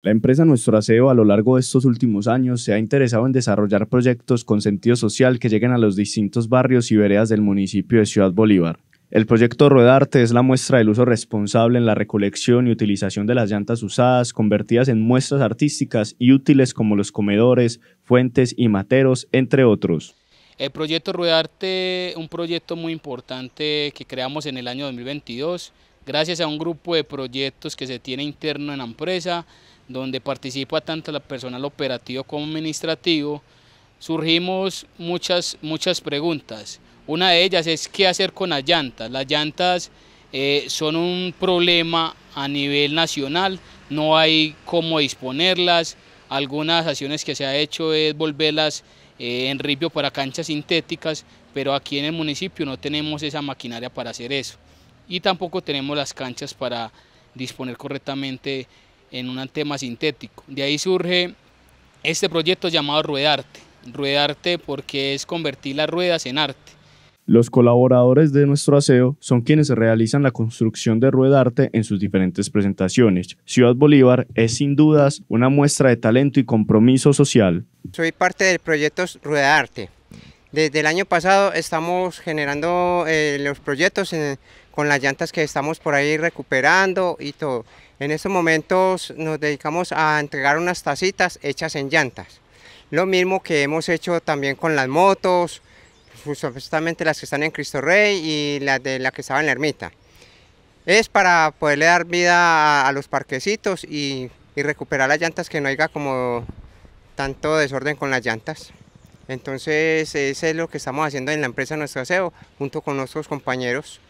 La empresa Nuestro Aseo a lo largo de estos últimos años se ha interesado en desarrollar proyectos con sentido social que lleguen a los distintos barrios y veredas del municipio de Ciudad Bolívar. El proyecto Ruedarte es la muestra del uso responsable en la recolección y utilización de las llantas usadas, convertidas en muestras artísticas y útiles como los comedores, fuentes y materos, entre otros. El proyecto Ruedarte, un proyecto muy importante que creamos en el año 2022, gracias a un grupo de proyectos que se tiene interno en la empresa, donde participa tanto el personal operativo como administrativo, surgimos muchas, muchas preguntas. Una de ellas es qué hacer con las llantas. Las llantas eh, son un problema a nivel nacional, no hay cómo disponerlas. Algunas acciones que se ha hecho es volverlas eh, en ripio para canchas sintéticas, pero aquí en el municipio no tenemos esa maquinaria para hacer eso. Y tampoco tenemos las canchas para disponer correctamente en un tema sintético. De ahí surge este proyecto llamado Ruedarte. Ruedarte porque es convertir las ruedas en arte. Los colaboradores de nuestro aseo son quienes realizan la construcción de Ruedarte en sus diferentes presentaciones. Ciudad Bolívar es sin dudas una muestra de talento y compromiso social. Soy parte del proyecto Ruedarte, desde el año pasado estamos generando eh, los proyectos con las llantas que estamos por ahí recuperando y todo. En estos momentos nos dedicamos a entregar unas tacitas hechas en llantas. Lo mismo que hemos hecho también con las motos, justamente las que están en Cristo Rey y las de la que estaban en la ermita. Es para poderle dar vida a, los parquecitos y, y recuperar las llantas que no haya como tanto desorden con las llantas. Entonces, eso es lo que estamos haciendo en la empresa Nuestro Aseo, junto con nuestros compañeros.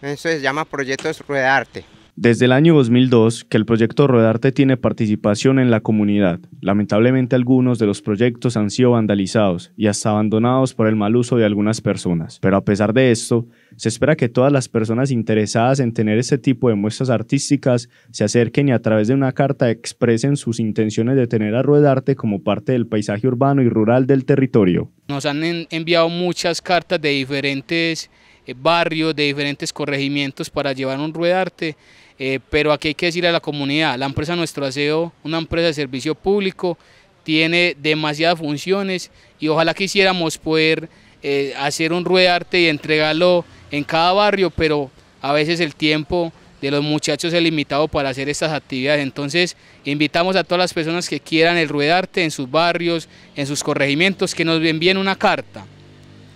Eso se llama Proyectos Arte. Desde el año 2002 que el proyecto Ruedarte tiene participación en la comunidad. Lamentablemente algunos de los proyectos han sido vandalizados y hasta abandonados por el mal uso de algunas personas. Pero a pesar de esto, se espera que todas las personas interesadas en tener este tipo de muestras artísticas se acerquen y a través de una carta expresen sus intenciones de tener a Ruedarte como parte del paisaje urbano y rural del territorio. Nos han enviado muchas cartas de diferentes eh, barrios, de diferentes corregimientos para llevar un ruedarte, eh, pero aquí hay que decirle a la comunidad, la empresa Nuestro Aseo, una empresa de servicio público, tiene demasiadas funciones y ojalá quisiéramos poder eh, hacer un ruedarte y entregarlo en cada barrio, pero a veces el tiempo de los muchachos es limitado para hacer estas actividades. Entonces, invitamos a todas las personas que quieran el ruedarte en sus barrios, en sus corregimientos, que nos envíen una carta,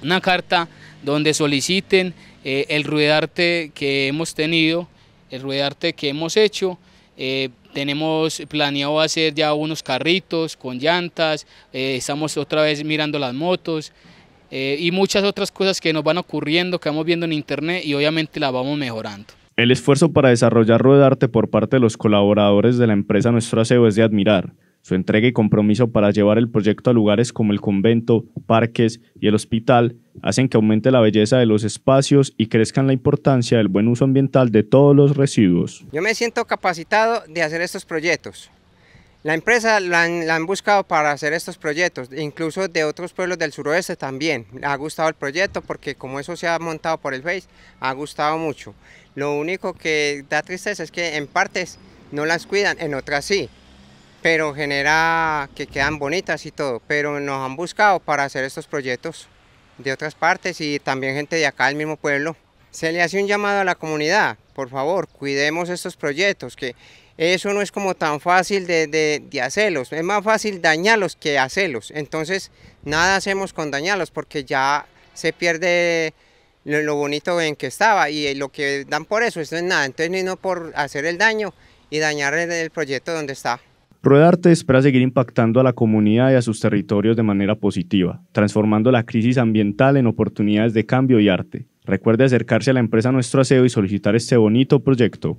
una carta donde soliciten eh, el ruedarte que hemos tenido, el ruedarte que hemos hecho. Eh, tenemos planeado hacer ya unos carritos con llantas, eh, estamos otra vez mirando las motos y muchas otras cosas que nos van ocurriendo, que vamos viendo en internet y obviamente las vamos mejorando. El esfuerzo para desarrollar Ruedarte por parte de los colaboradores de la empresa Nuestro Aseo es de admirar. Su entrega y compromiso para llevar el proyecto a lugares como el convento, parques y el hospital hacen que aumente la belleza de los espacios y crezcan la importancia del buen uso ambiental de todos los residuos. Yo me siento capacitado de hacer estos proyectos. La empresa la han, buscado para hacer estos proyectos, incluso de otros pueblos del suroeste también. Ha gustado el proyecto porque como eso se ha montado por el Face, ha gustado mucho. Lo único que da tristeza es que en partes no las cuidan, en otras sí pero genera que quedan bonitas y todo, pero nos han buscado para hacer estos proyectos de otras partes y también gente de acá del mismo pueblo. Se le hace un llamado a la comunidad, por favor, cuidemos estos proyectos, que eso no es como tan fácil de, de, hacerlos, es más fácil dañarlos que hacerlos, entonces nada hacemos con dañarlos porque ya se pierde lo, bonito en que estaba y lo que dan por eso, esto es nada, entonces no por hacer el daño y dañar el proyecto donde está. Ruedarte espera seguir impactando a la comunidad y a sus territorios de manera positiva, transformando la crisis ambiental en oportunidades de cambio y arte. Recuerde acercarse a la empresa Nuestro Aseo y solicitar este bonito proyecto.